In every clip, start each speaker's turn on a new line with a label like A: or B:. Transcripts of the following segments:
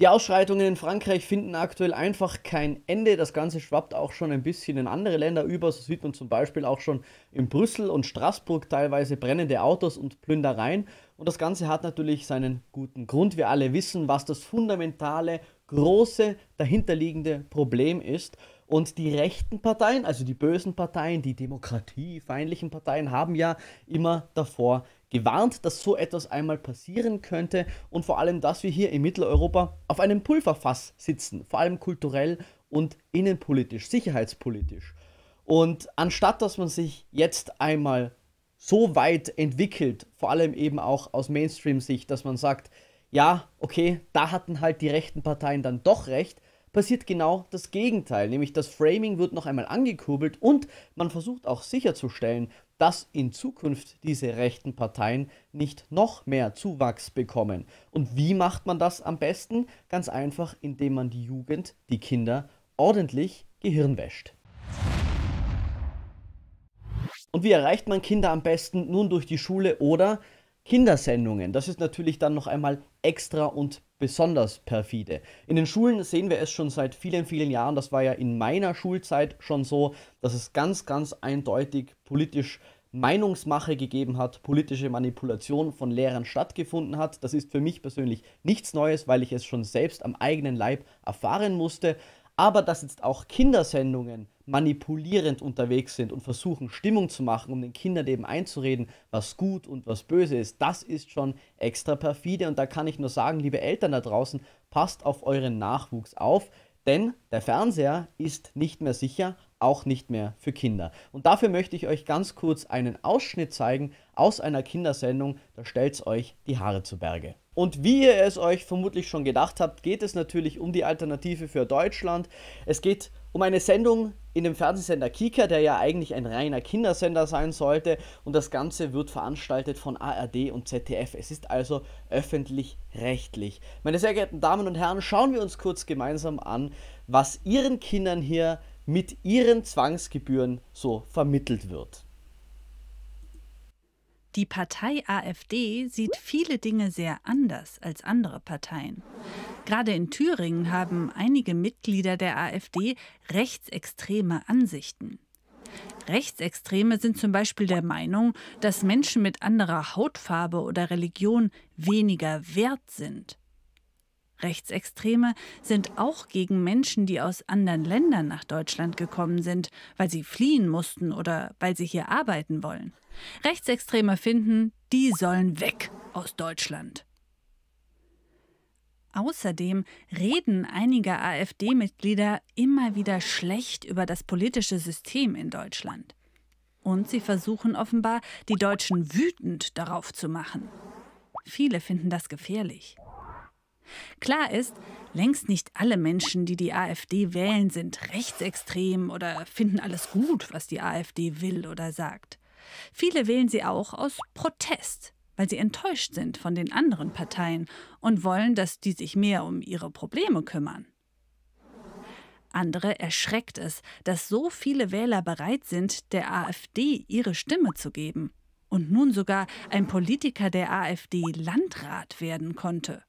A: Die Ausschreitungen in Frankreich finden aktuell einfach kein Ende. Das Ganze schwappt auch schon ein bisschen in andere Länder über. So sieht man zum Beispiel auch schon in Brüssel und Straßburg teilweise brennende Autos und Plündereien. Und das Ganze hat natürlich seinen guten Grund. Wir alle wissen, was das fundamentale, große, dahinterliegende Problem ist. Und die rechten Parteien, also die bösen Parteien, die demokratiefeindlichen Parteien, haben ja immer davor gewarnt, dass so etwas einmal passieren könnte und vor allem, dass wir hier in Mitteleuropa auf einem Pulverfass sitzen, vor allem kulturell und innenpolitisch, sicherheitspolitisch. Und anstatt dass man sich jetzt einmal so weit entwickelt, vor allem eben auch aus Mainstream-Sicht, dass man sagt, ja, okay, da hatten halt die rechten Parteien dann doch recht, passiert genau das Gegenteil, nämlich das Framing wird noch einmal angekurbelt und man versucht auch sicherzustellen, dass in Zukunft diese rechten Parteien nicht noch mehr Zuwachs bekommen. Und wie macht man das am besten? Ganz einfach, indem man die Jugend, die Kinder, ordentlich Gehirn wäscht. Und wie erreicht man Kinder am besten? Nun durch die Schule oder Kindersendungen. Das ist natürlich dann noch einmal extra und besonders perfide. In den Schulen sehen wir es schon seit vielen, vielen Jahren. Das war ja in meiner Schulzeit schon so, dass es ganz, ganz eindeutig politisch Meinungsmache gegeben hat, politische Manipulation von Lehrern stattgefunden hat. Das ist für mich persönlich nichts Neues, weil ich es schon selbst am eigenen Leib erfahren musste aber dass jetzt auch Kindersendungen manipulierend unterwegs sind und versuchen Stimmung zu machen, um den Kindern eben einzureden, was gut und was böse ist, das ist schon extra perfide und da kann ich nur sagen, liebe Eltern da draußen, passt auf euren Nachwuchs auf, denn der Fernseher ist nicht mehr sicher, auch nicht mehr für Kinder. Und dafür möchte ich euch ganz kurz einen Ausschnitt zeigen aus einer Kindersendung, da stellt's euch die Haare zu Berge. Und wie ihr es euch vermutlich schon gedacht habt, geht es natürlich um die Alternative für Deutschland. Es geht um eine Sendung in dem Fernsehsender Kika, der ja eigentlich ein reiner Kindersender sein sollte. Und das Ganze wird veranstaltet von ARD und ZDF. Es ist also öffentlich-rechtlich. Meine sehr geehrten Damen und Herren, schauen wir uns kurz gemeinsam an, was Ihren Kindern hier mit ihren Zwangsgebühren so vermittelt wird.
B: Die Partei AfD sieht viele Dinge sehr anders als andere Parteien. Gerade in Thüringen haben einige Mitglieder der AfD rechtsextreme Ansichten. Rechtsextreme sind zum Beispiel der Meinung, dass Menschen mit anderer Hautfarbe oder Religion weniger wert sind. Rechtsextreme sind auch gegen Menschen, die aus anderen Ländern nach Deutschland gekommen sind, weil sie fliehen mussten oder weil sie hier arbeiten wollen. Rechtsextreme finden, die sollen weg aus Deutschland. Außerdem reden einige AfD-Mitglieder immer wieder schlecht über das politische System in Deutschland. Und sie versuchen offenbar, die Deutschen wütend darauf zu machen. Viele finden das gefährlich. Klar ist, längst nicht alle Menschen, die die AfD wählen, sind rechtsextrem oder finden alles gut, was die AfD will oder sagt. Viele wählen sie auch aus Protest, weil sie enttäuscht sind von den anderen Parteien und wollen, dass die sich mehr um ihre Probleme kümmern. Andere erschreckt es, dass so viele Wähler bereit sind, der AfD ihre Stimme zu geben und nun sogar ein Politiker der AfD Landrat werden konnte.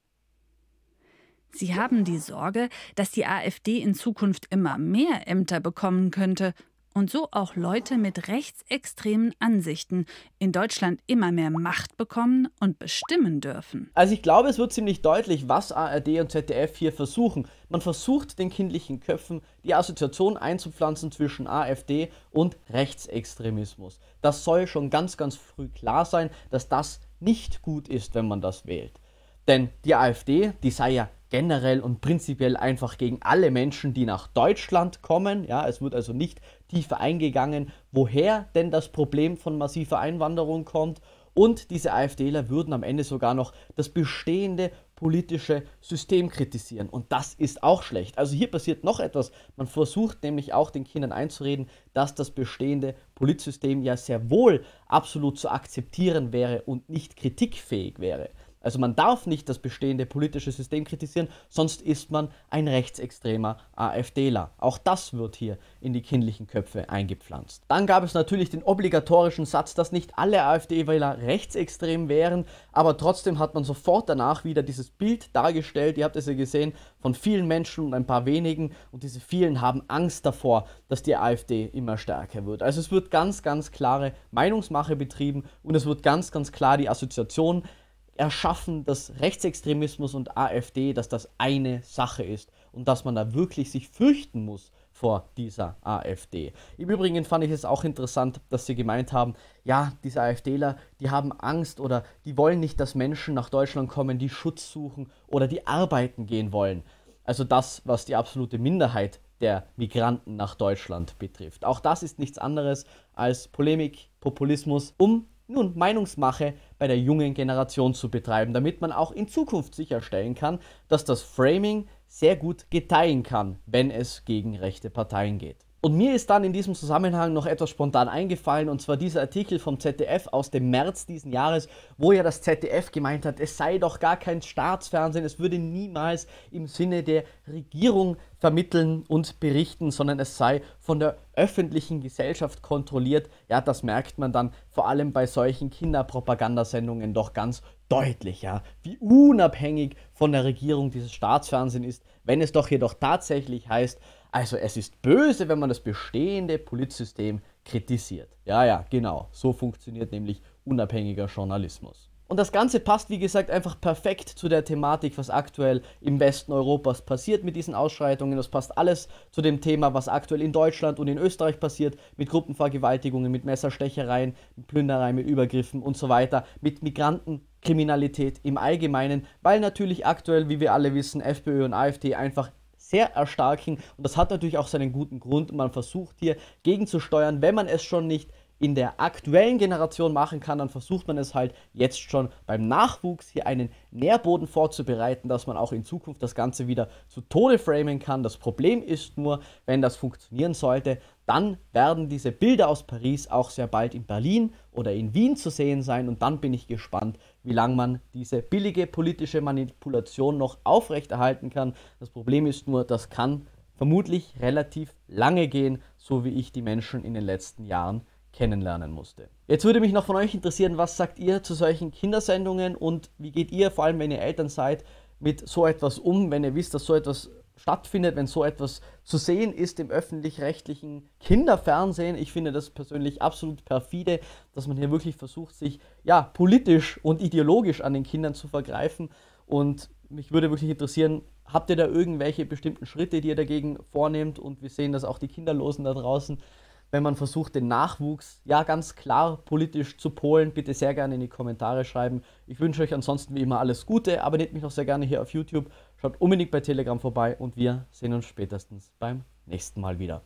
B: Sie haben die Sorge, dass die AfD in Zukunft immer mehr Ämter bekommen könnte und so auch Leute mit rechtsextremen Ansichten in Deutschland immer mehr Macht bekommen und bestimmen dürfen.
A: Also ich glaube, es wird ziemlich deutlich, was ARD und ZDF hier versuchen. Man versucht den kindlichen Köpfen die Assoziation einzupflanzen zwischen AfD und Rechtsextremismus. Das soll schon ganz, ganz früh klar sein, dass das nicht gut ist, wenn man das wählt. Denn die AfD, die sei ja generell und prinzipiell einfach gegen alle Menschen, die nach Deutschland kommen. Ja, es wird also nicht tiefer eingegangen, woher denn das Problem von massiver Einwanderung kommt. Und diese AfDler würden am Ende sogar noch das bestehende politische System kritisieren. Und das ist auch schlecht. Also hier passiert noch etwas. Man versucht nämlich auch den Kindern einzureden, dass das bestehende Politsystem ja sehr wohl absolut zu akzeptieren wäre und nicht kritikfähig wäre. Also man darf nicht das bestehende politische System kritisieren, sonst ist man ein rechtsextremer AfDler. Auch das wird hier in die kindlichen Köpfe eingepflanzt. Dann gab es natürlich den obligatorischen Satz, dass nicht alle AfD-Wähler rechtsextrem wären, aber trotzdem hat man sofort danach wieder dieses Bild dargestellt, ihr habt es ja gesehen, von vielen Menschen und ein paar wenigen und diese vielen haben Angst davor, dass die AfD immer stärker wird. Also es wird ganz, ganz klare Meinungsmache betrieben und es wird ganz, ganz klar die Assoziation erschaffen, dass Rechtsextremismus und AfD, dass das eine Sache ist und dass man da wirklich sich fürchten muss vor dieser AfD. Im Übrigen fand ich es auch interessant, dass sie gemeint haben, ja, diese AfDler, die haben Angst oder die wollen nicht, dass Menschen nach Deutschland kommen, die Schutz suchen oder die arbeiten gehen wollen. Also das, was die absolute Minderheit der Migranten nach Deutschland betrifft. Auch das ist nichts anderes als Polemik, Populismus, um nun Meinungsmache bei der jungen Generation zu betreiben, damit man auch in Zukunft sicherstellen kann, dass das Framing sehr gut geteilen kann, wenn es gegen rechte Parteien geht. Und mir ist dann in diesem Zusammenhang noch etwas spontan eingefallen, und zwar dieser Artikel vom ZDF aus dem März diesen Jahres, wo ja das ZDF gemeint hat, es sei doch gar kein Staatsfernsehen, es würde niemals im Sinne der Regierung vermitteln und berichten, sondern es sei von der öffentlichen Gesellschaft kontrolliert. Ja, das merkt man dann vor allem bei solchen Kinderpropagandasendungen doch ganz deutlich, ja, wie unabhängig von der Regierung dieses Staatsfernsehen ist, wenn es doch jedoch tatsächlich heißt, also es ist böse, wenn man das bestehende Polizsystem kritisiert. Ja, ja, genau. So funktioniert nämlich unabhängiger Journalismus. Und das Ganze passt, wie gesagt, einfach perfekt zu der Thematik, was aktuell im Westen Europas passiert mit diesen Ausschreitungen. Das passt alles zu dem Thema, was aktuell in Deutschland und in Österreich passiert, mit Gruppenvergewaltigungen, mit Messerstechereien, mit Plündereien, mit Übergriffen und so weiter, mit Migrantenkriminalität im Allgemeinen, weil natürlich aktuell, wie wir alle wissen, FPÖ und AfD einfach sehr erstarken und das hat natürlich auch seinen guten Grund und man versucht hier gegenzusteuern, wenn man es schon nicht in der aktuellen Generation machen kann, dann versucht man es halt jetzt schon beim Nachwuchs hier einen Nährboden vorzubereiten, dass man auch in Zukunft das Ganze wieder zu Tode framen kann. Das Problem ist nur, wenn das funktionieren sollte, dann werden diese Bilder aus Paris auch sehr bald in Berlin oder in Wien zu sehen sein und dann bin ich gespannt, wie lange man diese billige politische Manipulation noch aufrechterhalten kann. Das Problem ist nur, das kann vermutlich relativ lange gehen, so wie ich die Menschen in den letzten Jahren kennenlernen musste. Jetzt würde mich noch von euch interessieren, was sagt ihr zu solchen Kindersendungen und wie geht ihr, vor allem wenn ihr Eltern seid, mit so etwas um, wenn ihr wisst, dass so etwas stattfindet, wenn so etwas zu sehen ist im öffentlich-rechtlichen Kinderfernsehen. Ich finde das persönlich absolut perfide, dass man hier wirklich versucht, sich ja politisch und ideologisch an den Kindern zu vergreifen. Und mich würde wirklich interessieren, habt ihr da irgendwelche bestimmten Schritte, die ihr dagegen vornehmt? Und wir sehen, dass auch die Kinderlosen da draußen wenn man versucht, den Nachwuchs ja ganz klar politisch zu polen. Bitte sehr gerne in die Kommentare schreiben. Ich wünsche euch ansonsten wie immer alles Gute. Abonniert mich noch sehr gerne hier auf YouTube. Schaut unbedingt bei Telegram vorbei und wir sehen uns spätestens beim nächsten Mal wieder.